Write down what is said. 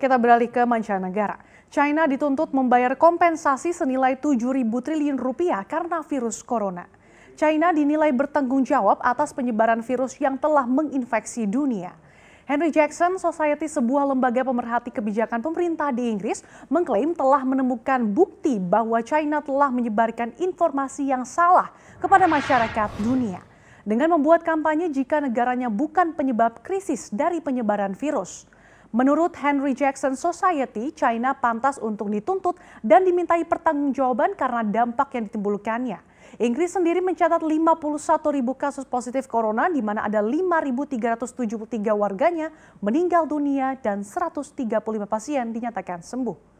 Kita beralih ke mancanegara. China dituntut membayar kompensasi senilai 7.000 triliun rupiah karena virus corona. China dinilai bertanggung jawab atas penyebaran virus yang telah menginfeksi dunia. Henry Jackson Society, sebuah lembaga pemerhati kebijakan pemerintah di Inggris, mengklaim telah menemukan bukti bahwa China telah menyebarkan informasi yang salah kepada masyarakat dunia dengan membuat kampanye jika negaranya bukan penyebab krisis dari penyebaran virus. Menurut Henry Jackson Society, China pantas untuk dituntut dan dimintai pertanggungjawaban karena dampak yang ditimbulkannya. Inggris sendiri mencatat 51 ribu kasus positif corona di mana ada 5.373 warganya meninggal dunia dan 135 pasien dinyatakan sembuh.